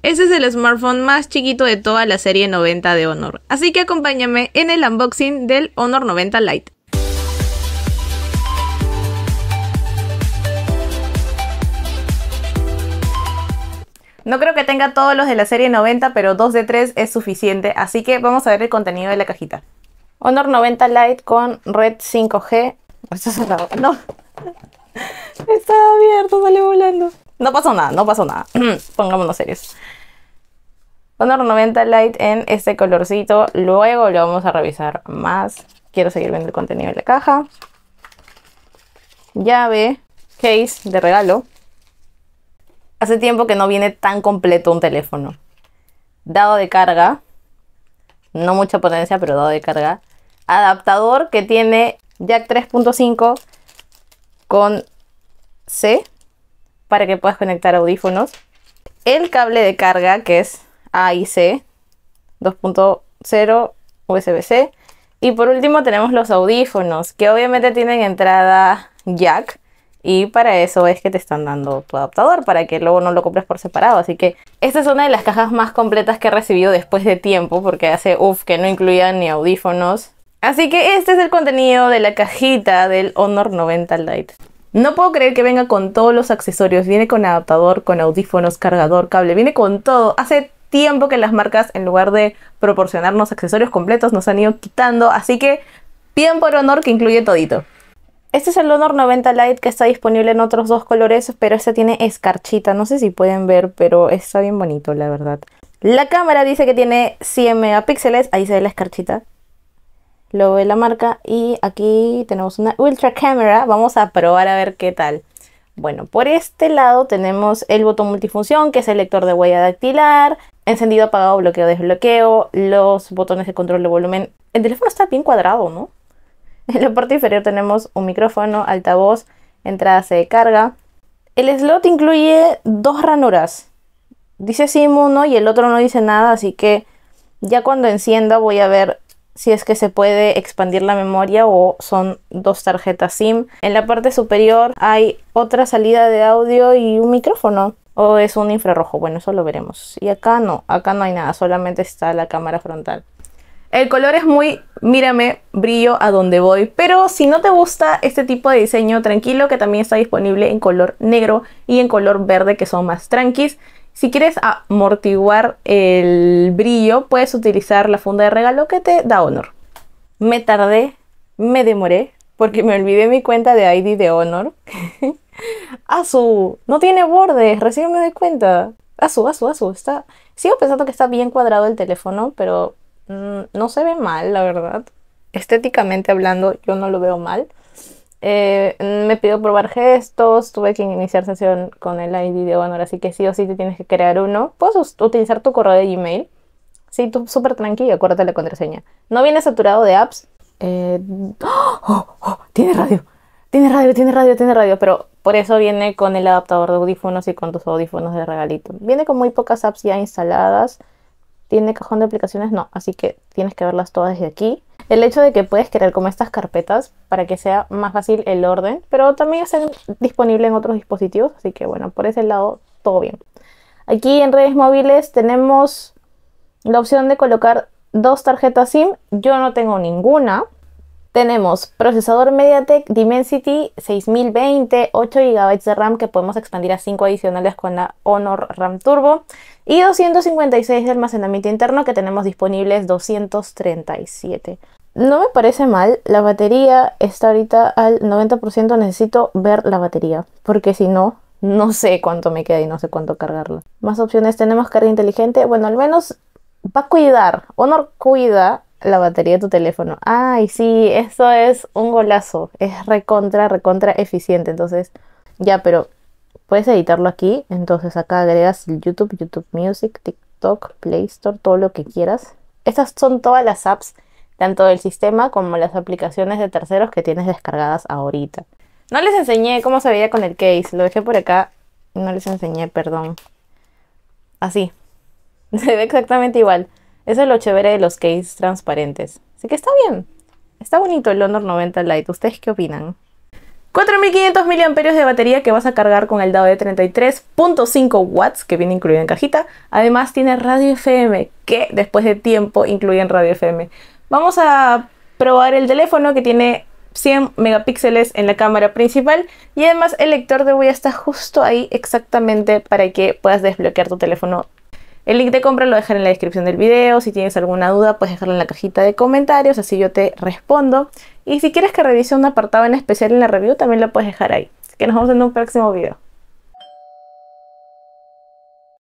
Ese es el smartphone más chiquito de toda la serie 90 de Honor, así que acompáñame en el unboxing del Honor 90 Lite. No creo que tenga todos los de la serie 90, pero 2 de 3 es suficiente, así que vamos a ver el contenido de la cajita. Honor 90 Lite con red 5G. Está cerrado. No. Está abierto, sale volando. No pasó nada, no pasó nada. Pongámonos serios. Honor 90 Light en este colorcito. Luego lo vamos a revisar más. Quiero seguir viendo el contenido de la caja. Llave, case de regalo. Hace tiempo que no viene tan completo un teléfono. Dado de carga. No mucha potencia, pero dado de carga. Adaptador que tiene jack 3.5 con C para que puedas conectar audífonos. El cable de carga que es A y C 2.0 USB-C. Y por último tenemos los audífonos que obviamente tienen entrada jack. Y para eso es que te están dando tu adaptador, para que luego no lo compres por separado. Así que esta es una de las cajas más completas que he recibido después de tiempo, porque hace uff que no incluían ni audífonos. Así que este es el contenido de la cajita del Honor 90 Lite. No puedo creer que venga con todos los accesorios. Viene con adaptador, con audífonos, cargador, cable, viene con todo. Hace tiempo que las marcas, en lugar de proporcionarnos accesorios completos, nos han ido quitando. Así que, bien por honor que incluye todito. Este es el Honor 90 Lite que está disponible en otros dos colores, pero este tiene escarchita. No sé si pueden ver, pero está bien bonito, la verdad. La cámara dice que tiene 100 megapíxeles. Ahí se ve la escarchita. Lo ve la marca y aquí tenemos una ultra camera. Vamos a probar a ver qué tal. Bueno, por este lado tenemos el botón multifunción, que es el lector de huella dactilar, encendido, apagado, bloqueo, desbloqueo, los botones de control de volumen. El teléfono está bien cuadrado, ¿no? En la parte inferior tenemos un micrófono, altavoz, entrada C de carga. El slot incluye dos ranuras. Dice SIM uno y el otro no dice nada, así que ya cuando encienda voy a ver si es que se puede expandir la memoria o son dos tarjetas SIM. En la parte superior hay otra salida de audio y un micrófono. O es un infrarrojo, bueno, eso lo veremos. Y acá no, acá no hay nada, solamente está la cámara frontal. El color es muy, mírame, brillo a donde voy. Pero si no te gusta este tipo de diseño, tranquilo que también está disponible en color negro y en color verde que son más tranquis. Si quieres amortiguar el brillo, puedes utilizar la funda de regalo que te da Honor. Me tardé, me demoré, porque me olvidé mi cuenta de ID de Honor. su, No tiene bordes, recién me doy cuenta. Azul, azul, azul, Está... Sigo pensando que está bien cuadrado el teléfono, pero mm, no se ve mal, la verdad. Estéticamente hablando, yo no lo veo mal. Eh, me pidió probar gestos, tuve que iniciar sesión con el ID de Honor, así que sí o sí te tienes que crear uno. Puedes utilizar tu correo de Gmail. Sí, tú súper tranquilo, acuérdate la contraseña. No viene saturado de apps. Eh, ¡Oh! ¡Oh! tiene radio, tiene radio, tiene radio, tiene radio, pero por eso viene con el adaptador de audífonos y con tus audífonos de regalito. Viene con muy pocas apps ya instaladas. Tiene cajón de aplicaciones, no, así que tienes que verlas todas desde aquí el hecho de que puedes crear como estas carpetas para que sea más fácil el orden, pero también es disponible en otros dispositivos, así que bueno, por ese lado todo bien. Aquí en redes móviles tenemos la opción de colocar dos tarjetas SIM, yo no tengo ninguna. Tenemos procesador MediaTek Dimensity 6020, 8 GB de RAM que podemos expandir a 5 adicionales con la Honor RAM Turbo y 256 de almacenamiento interno que tenemos disponibles 237. No me parece mal, la batería está ahorita al 90%, necesito ver la batería, porque si no, no sé cuánto me queda y no sé cuánto cargarla. Más opciones, tenemos carga inteligente, bueno, al menos va a cuidar, Honor cuida la batería de tu teléfono. Ay, sí, eso es un golazo, es recontra, recontra eficiente, entonces, ya, pero puedes editarlo aquí, entonces acá agregas YouTube, YouTube Music, TikTok, Play Store, todo lo que quieras. Estas son todas las apps tanto el sistema como las aplicaciones de terceros que tienes descargadas ahorita. No les enseñé cómo se veía con el case, lo dejé por acá, no les enseñé, perdón. Así, se ve exactamente igual. Eso es lo chévere de los cases transparentes. Así que está bien, está bonito el Honor 90 Lite, ¿ustedes qué opinan? 4500 mAh de batería que vas a cargar con el dado de 33.5 watts que viene incluido en cajita. Además tiene radio FM que después de tiempo incluye en radio FM. Vamos a probar el teléfono que tiene 100 megapíxeles en la cámara principal y además el lector de huella está justo ahí exactamente para que puedas desbloquear tu teléfono. El link de compra lo dejaré en la descripción del video, si tienes alguna duda puedes dejarlo en la cajita de comentarios, así yo te respondo. Y si quieres que revise un apartado en especial en la review también lo puedes dejar ahí. Así que nos vemos en un próximo video.